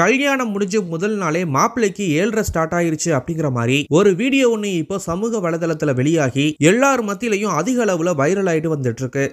கல்யாணம் முடிஞ்ச முதல் நாளே மாப்பிள்ளைக்கு ஏழரை ஸ்டார்ட் ஆயிருச்சு அப்படிங்கிற மாதிரி ஒரு வீடியோ ஒன்று இப்போ சமூக வலைதளத்துல வெளியாகி எல்லார் மத்தியிலையும் அதிக அளவுல வைரல் ஆயிட்டு வந்துட்டு இருக்கு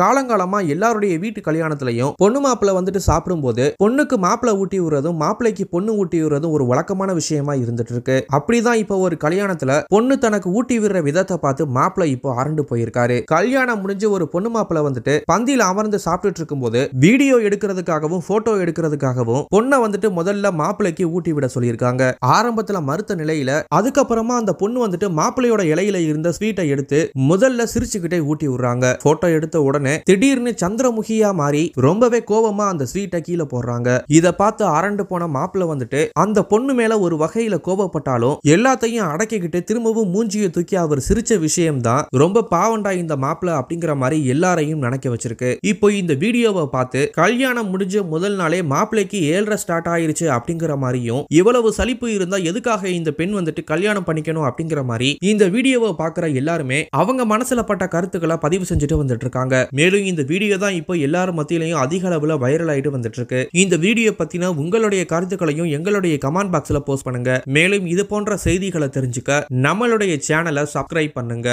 காலங்காலமா எல்லாருடைய வீட்டு கல்யாணத்திலையும் பொண்ணு மாப்பிள்ள வந்துட்டு சாப்பிடும்போது பொண்ணுக்கு மாப்பிள்ள ஊட்டி விடுறதும் மாப்பிள்ளைக்கு பொண்ணு ஊட்டி விடுறதும் ஒரு வழக்கமான விஷயமா இருந்துட்டு இருக்கு அப்படிதான் இப்போ ஒரு கல்யாணத்துல பொண்ணு தனக்கு ஊட்டி விடுற விதத்தை பார்த்து மாப்பிள்ள இப்போ அரண்டு போயிருக்காரு கல்யாணம் முடிஞ்சு ஒரு பொண்ணு மாப்பிள்ள வந்துட்டு பந்தியில் அமர்ந்து இருக்கும் இருக்கும்போது வீடியோ எடுக்கிறதுக்காகவும் போட்டோ எடுக்கிறதுக்காகவும் பொண்ணை வந்துட்டு முதல்ல மாப்பிள்ளைக்கு ஊட்டி விட சொல்லியிருக்காங்க ஆரம்பத்துல மறுத்த நிலையில அதுக்கப்புறமா அந்த பொண்ணு வந்துட்டு மாப்பிள்ளையோட இலையில இருந்த ஸ்வீட்டை எடுத்து முதல்ல சிரிச்சுக்கிட்டே ஊட்டி விடுறாங்க போட்டோ எடுத்த உடனே உடனே திடீர்னு சந்திரமுகியா மாறி ரொம்பவே கோபமா அந்த ஸ்வீட்டை கீழே போடுறாங்க இதை பார்த்து அரண்டு போன மாப்பிள்ள வந்துட்டு அந்த பொண்ணு மேல ஒரு வகையில கோபப்பட்டாலும் எல்லாத்தையும் அடக்கிக்கிட்டு திரும்பவும் மூஞ்சியை தூக்கி அவர் சிரிச்ச விஷயம்தான் ரொம்ப பாவண்டா இந்த மாப்பிள்ள அப்படிங்கிற மாதிரி எல்லாரையும் நினைக்க வச்சிருக்கு இப்போ இந்த வீடியோவை பார்த்து கல்யாணம் முடிஞ்ச முதல் நாளே மாப்பிள்ளைக்கு ஏழரை ஸ்டார்ட் ஆயிருச்சு அப்படிங்கிற மாதிரியும் இவ்வளவு சலிப்பு இருந்தா எதுக்காக இந்த பெண் வந்துட்டு கல்யாணம் பண்ணிக்கணும் அப்படிங்கிற மாதிரி இந்த வீடியோவை பார்க்குற எல்லாருமே அவங்க மனசுல பட்ட கருத்துக்களை பதிவு செஞ்சுட்டு வந்துட்டு இருக்காங்க மேலும் இந்த வீடியோ தான் இப்போ எல்லாரும் மத்தியிலையும் அதிக அளவில் வைரல் ஆகிட்டு வந்துட்டு இருக்கு இந்த வீடியோ பத்தின உங்களுடைய கருத்துக்களையும் எங்களுடைய கமெண்ட் பாக்ஸ்ல போஸ்ட் பண்ணுங்க மேலும் இது போன்ற செய்திகளை தெரிஞ்சுக்க நம்மளுடைய சேனலை சப்ஸ்கிரைப் பண்ணுங்க